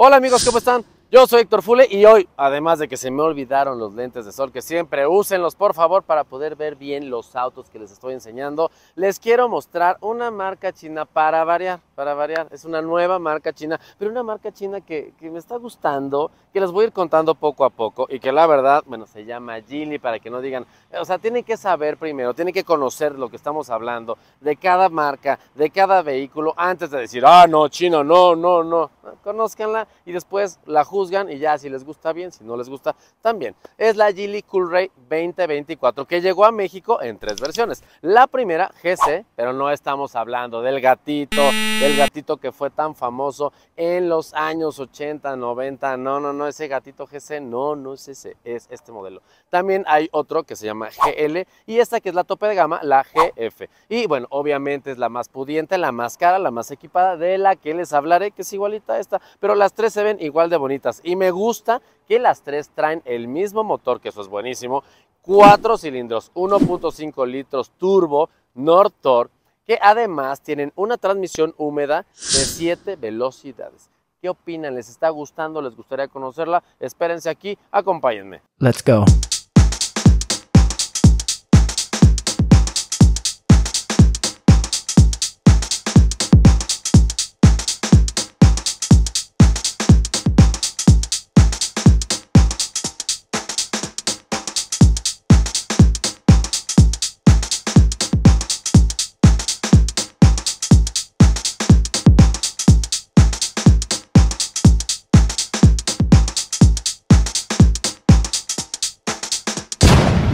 Hola amigos, ¿cómo están? Yo soy Héctor Fule y hoy, además de que se me olvidaron los lentes de sol, que siempre úsenlos por favor para poder ver bien los autos que les estoy enseñando, les quiero mostrar una marca china para variar, para variar. Es una nueva marca china, pero una marca china que, me está gustando, que les voy a ir contando poco a poco y que la verdad, bueno, se llama Gili para que no digan, o sea, tienen que saber primero, tienen que conocer lo que estamos hablando de cada marca, de cada vehículo, antes de decir, ah, no, chino, no, no, no conozcanla y después la juzgan y ya si les gusta bien, si no les gusta también. Es la Gilly Cool 2024 que llegó a México en tres versiones. La primera GC, pero no estamos hablando del gatito, del gatito que fue tan famoso en los años 80, 90. No, no, no, ese gatito GC, no, no es ese, es este modelo. También hay otro que se llama GL y esta que es la tope de gama, la GF. Y bueno, obviamente es la más pudiente, la más cara, la más equipada de la que les hablaré, que es igualita esta pero las tres se ven igual de bonitas. Y me gusta que las tres traen el mismo motor, que eso es buenísimo, cuatro cilindros, 1.5 litros turbo, Nortor, que además tienen una transmisión húmeda de 7 velocidades. ¿Qué opinan? ¿Les está gustando? ¿Les gustaría conocerla? Espérense aquí, acompáñenme. Let's go.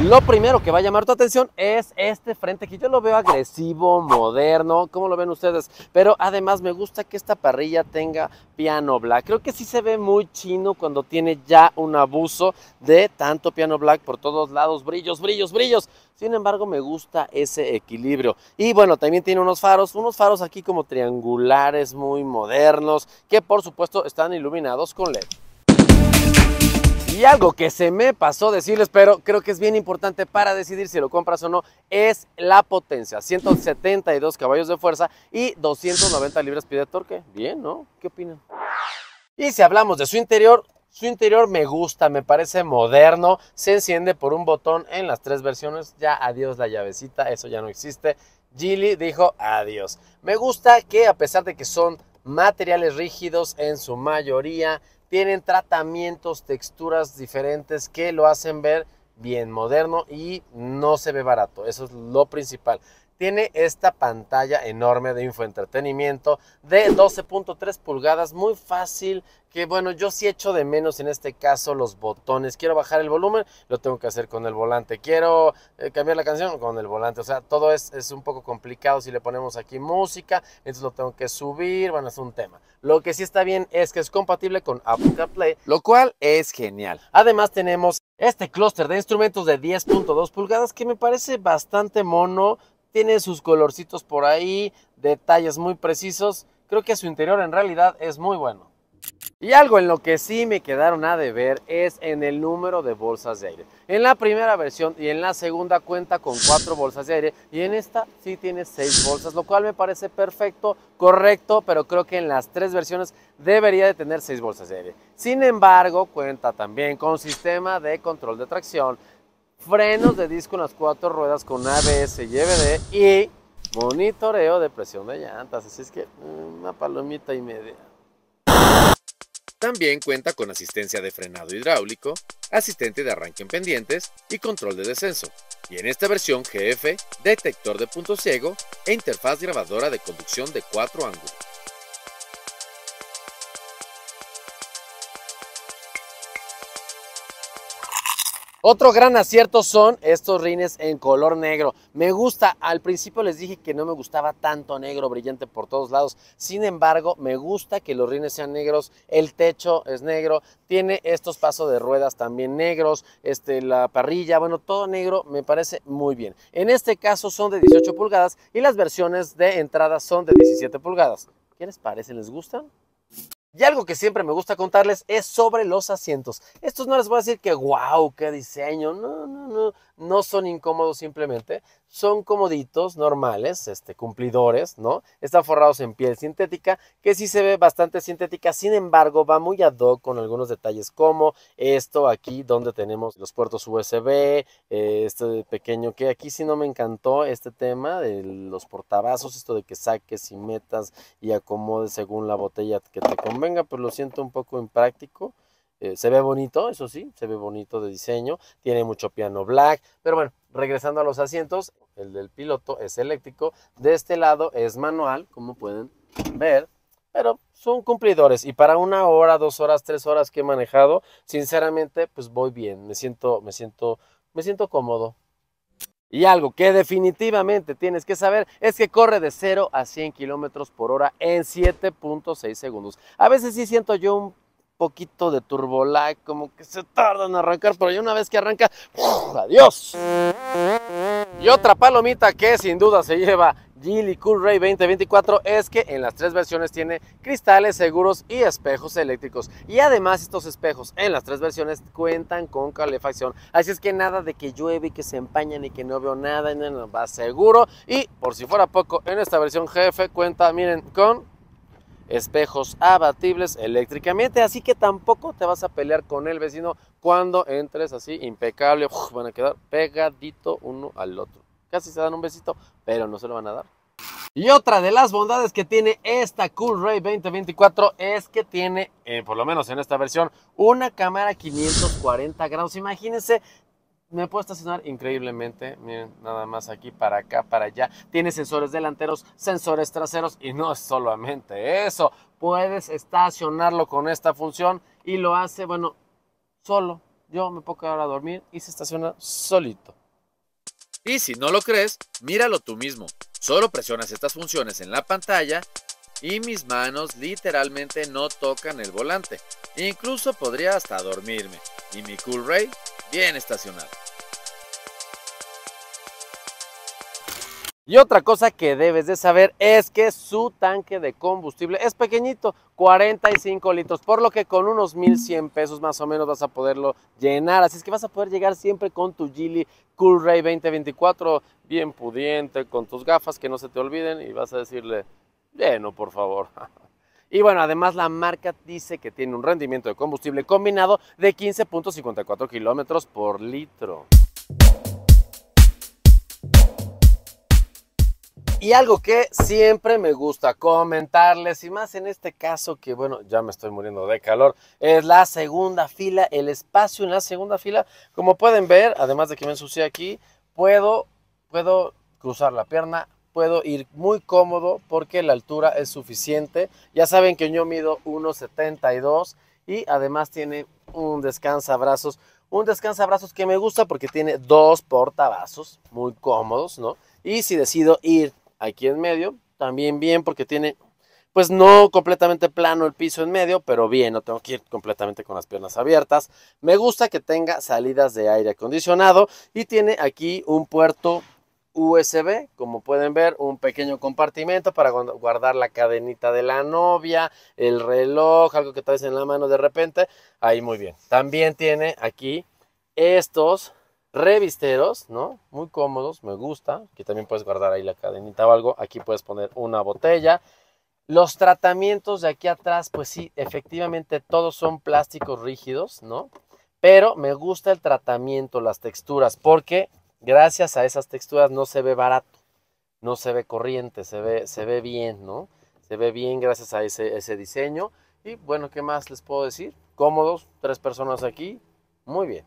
Lo primero que va a llamar tu atención es este frente que yo lo veo agresivo, moderno, como lo ven ustedes? Pero además me gusta que esta parrilla tenga piano black. Creo que sí se ve muy chino cuando tiene ya un abuso de tanto piano black por todos lados, brillos, brillos, brillos. Sin embargo, me gusta ese equilibrio. Y bueno, también tiene unos faros, unos faros aquí como triangulares, muy modernos, que por supuesto están iluminados con LED. Y algo que se me pasó decirles, pero creo que es bien importante para decidir si lo compras o no, es la potencia. 172 caballos de fuerza y 290 libras-pie de torque. Bien, ¿no? ¿Qué opinan? Y si hablamos de su interior, su interior me gusta, me parece moderno, se enciende por un botón en las tres versiones, ya adiós la llavecita, eso ya no existe. Gili dijo adiós. Me gusta que a pesar de que son materiales rígidos en su mayoría, tienen tratamientos, texturas diferentes que lo hacen ver bien moderno y no se ve barato. Eso es lo principal tiene esta pantalla enorme de infoentretenimiento de 12.3 pulgadas, muy fácil, que bueno, yo sí echo de menos en este caso los botones. Quiero bajar el volumen, lo tengo que hacer con el volante. Quiero eh, cambiar la canción con el volante. O sea, todo es, es, un poco complicado si le ponemos aquí música, entonces lo tengo que subir, bueno, es un tema. Lo que sí está bien es que es compatible con Apple CarPlay, lo cual es genial. Además tenemos este clúster de instrumentos de 10.2 pulgadas que me parece bastante mono, tiene sus colorcitos por ahí, detalles muy precisos. Creo que su interior en realidad es muy bueno. Y algo en lo que sí me quedaron a deber es en el número de bolsas de aire. En la primera versión y en la segunda cuenta con cuatro bolsas de aire y en esta sí tiene seis bolsas, lo cual me parece perfecto, correcto, pero creo que en las tres versiones debería de tener seis bolsas de aire. Sin embargo, cuenta también con sistema de control de tracción, frenos de disco en las cuatro ruedas con ABS y EBD y monitoreo de presión de llantas. Así es que mm, una palomita y media. También cuenta con asistencia de frenado hidráulico, asistente de arranque en pendientes y control de descenso. Y en esta versión GF, detector de punto ciego e interfaz grabadora de conducción de cuatro ángulos. Otro gran acierto son estos rines en color negro. Me gusta, al principio les dije que no me gustaba tanto negro brillante por todos lados. Sin embargo, me gusta que los rines sean negros, el techo es negro, tiene estos pasos de ruedas también negros, este, la parrilla, bueno, todo negro me parece muy bien. En este caso son de 18 pulgadas y las versiones de entrada son de 17 pulgadas. ¿Qué les parece? ¿Les gustan? Y algo que siempre me gusta contarles es sobre los asientos. Estos no les voy a decir que wow, qué diseño, no, no, no, no son incómodos simplemente son comoditos, normales, este, cumplidores, ¿no? Están forrados en piel sintética, que sí se ve bastante sintética, sin embargo, va muy ad hoc con algunos detalles como esto aquí, donde tenemos los puertos USB, eh, este pequeño que aquí sí no me encantó este tema de los portavasos, esto de que saques y metas y acomodes según la botella que te convenga, pero pues lo siento un poco impráctico eh, se ve bonito, eso sí, se ve bonito de diseño, tiene mucho piano black, pero bueno, regresando a los asientos, el del piloto es eléctrico, de este lado es manual, como pueden ver, pero son cumplidores y para una hora, dos horas, tres horas que he manejado, sinceramente, pues voy bien, me siento, me siento, me siento cómodo. Y algo que definitivamente tienes que saber es que corre de 0 a 100 kilómetros por hora en 7.6 segundos. A veces sí siento yo un poquito de lag, como que se tarda en arrancar, pero ya una vez que arranca, ¡adiós! Y otra palomita que sin duda se lleva Gilly Cool Ray 2024 es que en las tres versiones tiene cristales seguros y espejos eléctricos. Y además estos espejos en las tres versiones cuentan con calefacción. Así es que nada de que llueve y que se empañan y que no veo nada, no, no, va seguro. Y por si fuera poco, en esta versión jefe cuenta, miren, con espejos abatibles eléctricamente, así que tampoco te vas a pelear con el vecino cuando entres así impecable, van a quedar pegadito uno al otro. Casi se dan un besito, pero no se lo van a dar. Y otra de las bondades que tiene esta Cool Ray 2024 es que tiene, eh, por lo menos en esta versión, una cámara 540 grados. Imagínense me puedo estacionar increíblemente, miren, nada más aquí, para acá, para allá. Tiene sensores delanteros, sensores traseros y no es solamente eso. Puedes estacionarlo con esta función y lo hace, bueno, solo. Yo me puedo quedar a dormir y se estaciona solito. Y si no lo crees, míralo tú mismo. Solo presionas estas funciones en la pantalla y mis manos literalmente no tocan el volante. Incluso podría hasta dormirme. Y mi Cool Ray bien estacionado. Y otra cosa que debes de saber es que su tanque de combustible es pequeñito, 45 litros, por lo que con unos 1100 pesos más o menos vas a poderlo llenar. Así es que vas a poder llegar siempre con tu Gili Cool Ray 2024, bien pudiente, con tus gafas que no se te olviden y vas a decirle, lleno por favor. Y bueno, además la marca dice que tiene un rendimiento de combustible combinado de 15.54 kilómetros por litro. Y algo que siempre me gusta comentarles, y más en este caso que, bueno, ya me estoy muriendo de calor, es la segunda fila, el espacio en la segunda fila. Como pueden ver, además de que me ensucié aquí, puedo, puedo cruzar la pierna puedo ir muy cómodo porque la altura es suficiente. Ya saben que yo mido 1,72 y además tiene un descansabrazos. Un descansabrazos que me gusta porque tiene dos portavasos muy cómodos, ¿no? Y si decido ir aquí en medio, también bien porque tiene, pues no completamente plano el piso en medio, pero bien, no tengo que ir completamente con las piernas abiertas. Me gusta que tenga salidas de aire acondicionado y tiene aquí un puerto USB, como pueden ver, un pequeño compartimento para guardar la cadenita de la novia, el reloj, algo que traes en la mano de repente. Ahí muy bien. También tiene aquí estos revisteros, ¿no? Muy cómodos, me gusta. Aquí también puedes guardar ahí la cadenita o algo. Aquí puedes poner una botella. Los tratamientos de aquí atrás, pues sí, efectivamente todos son plásticos rígidos, ¿no? Pero me gusta el tratamiento, las texturas, porque gracias a esas texturas no se ve barato, no se ve corriente, se ve, se ve bien, ¿no? Se ve bien gracias a ese, ese diseño. Y bueno, ¿qué más les puedo decir? Cómodos, tres personas aquí, muy bien.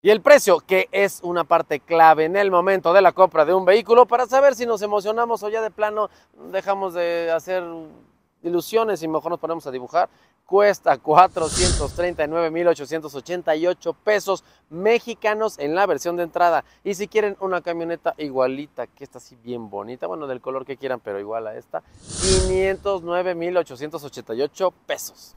Y el precio, que es una parte clave en el momento de la compra de un vehículo para saber si nos emocionamos o ya de plano dejamos de hacer ilusiones y mejor nos ponemos a dibujar cuesta 439.888 pesos mexicanos en la versión de entrada. Y si quieren una camioneta igualita, que está así bien bonita, bueno, del color que quieran, pero igual a esta, 509.888 pesos.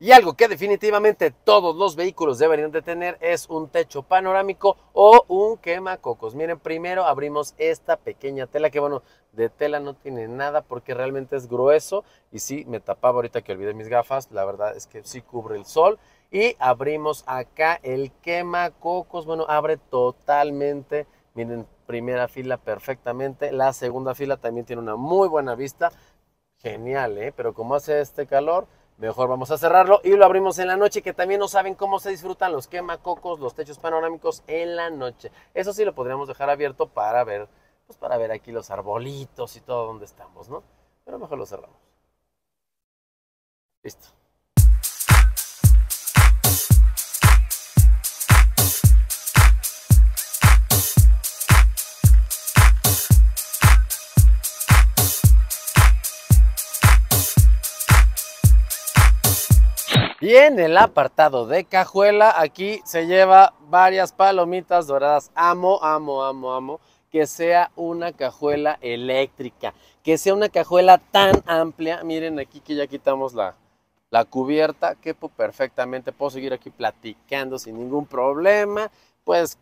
Y algo que definitivamente todos los vehículos deberían de tener es un techo panorámico o un quemacocos. Miren, primero abrimos esta pequeña tela que bueno, de tela no tiene nada porque realmente es grueso y sí, me tapaba ahorita que olvidé mis gafas, la verdad es que sí cubre el sol. Y abrimos acá el quemacocos, bueno, abre totalmente, miren, primera fila perfectamente, la segunda fila también tiene una muy buena vista, genial, ¿eh? pero como hace este calor, mejor vamos a cerrarlo y lo abrimos en la noche, que también no saben cómo se disfrutan los quemacocos, los techos panorámicos en la noche. Eso sí lo podríamos dejar abierto para ver, pues para ver aquí los arbolitos y todo donde estamos, ¿no? Pero mejor lo cerramos. Listo. Y en el apartado de cajuela, aquí se lleva varias palomitas doradas. Amo, amo, amo, amo que sea una cajuela eléctrica, que sea una cajuela tan amplia. Miren aquí que ya quitamos la, la cubierta, que perfectamente, puedo seguir aquí platicando sin ningún problema. Pues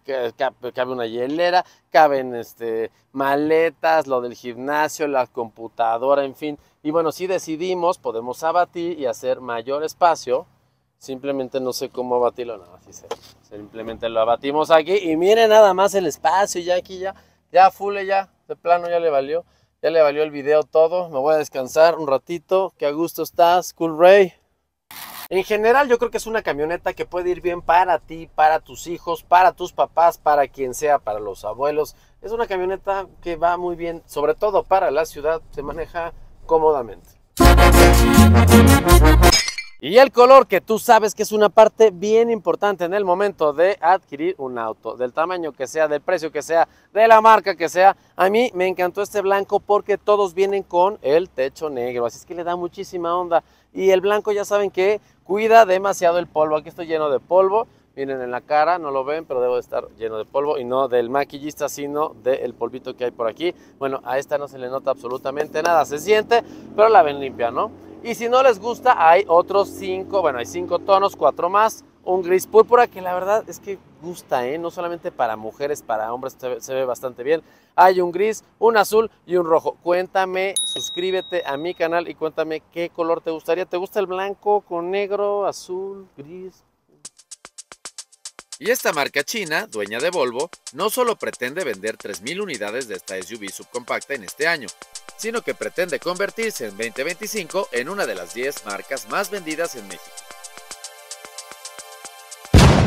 cabe una hielera, caben este, maletas, lo del gimnasio, la computadora, en fin. Y bueno, si decidimos, podemos abatir y hacer mayor espacio Simplemente no sé cómo abatirlo, nada, no, Simplemente lo abatimos aquí y miren nada más el espacio, ya aquí ya, ya full ya, de plano ya le valió, ya le valió el video todo, me voy a descansar un ratito, que a gusto estás, cool Ray. En general yo creo que es una camioneta que puede ir bien para ti, para tus hijos, para tus papás, para quien sea, para los abuelos. Es una camioneta que va muy bien, sobre todo para la ciudad, se maneja cómodamente. Y el color, que tú sabes que es una parte bien importante en el momento de adquirir un auto, del tamaño que sea, del precio que sea, de la marca que sea. A mí me encantó este blanco porque todos vienen con el techo negro, así es que le da muchísima onda. Y el blanco ya saben que cuida demasiado el polvo, aquí estoy lleno de polvo. Miren en la cara, no lo ven, pero debo estar lleno de polvo y no del maquillista, sino del polvito que hay por aquí. Bueno, a esta no se le nota absolutamente nada, se siente, pero la ven limpia, ¿no? Y si no les gusta, hay otros cinco, bueno, hay cinco tonos, cuatro más, un gris púrpura que la verdad es que gusta, ¿eh? no solamente para mujeres, para hombres se ve, se ve bastante bien. Hay un gris, un azul y un rojo. Cuéntame, suscríbete a mi canal y cuéntame qué color te gustaría. ¿Te gusta el blanco con negro, azul, gris? Y esta marca china, dueña de Volvo, no solo pretende vender 3.000 unidades de esta SUV subcompacta en este año, sino que pretende convertirse en 2025 en una de las 10 marcas más vendidas en México.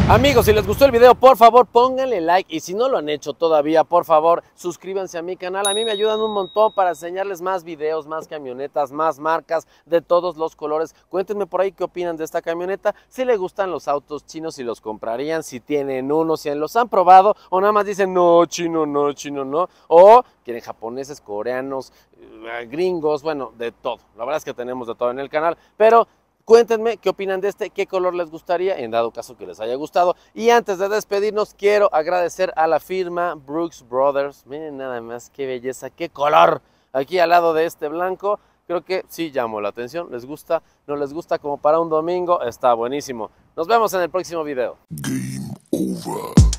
Amigos, si les gustó el video, por favor pónganle like y si no lo han hecho todavía, por favor suscríbanse a mi canal. A mí me ayudan un montón para enseñarles más videos, más camionetas, más marcas de todos los colores. Cuéntenme por ahí qué opinan de esta camioneta, si les gustan los autos chinos, si los comprarían, si tienen uno, si los han probado o nada más dicen no, chino, no, chino, no. O quieren japoneses, coreanos, eh, gringos, bueno, de todo. La verdad es que tenemos de todo en el canal, pero Cuéntenme qué opinan de este, qué color les gustaría, en dado caso que les haya gustado. Y antes de despedirnos, quiero agradecer a la firma Brooks Brothers. Miren nada más qué belleza, qué color aquí al lado de este blanco creo que sí llamó la atención, les gusta, no les gusta como para un domingo, está buenísimo. Nos vemos en el próximo video. Game over.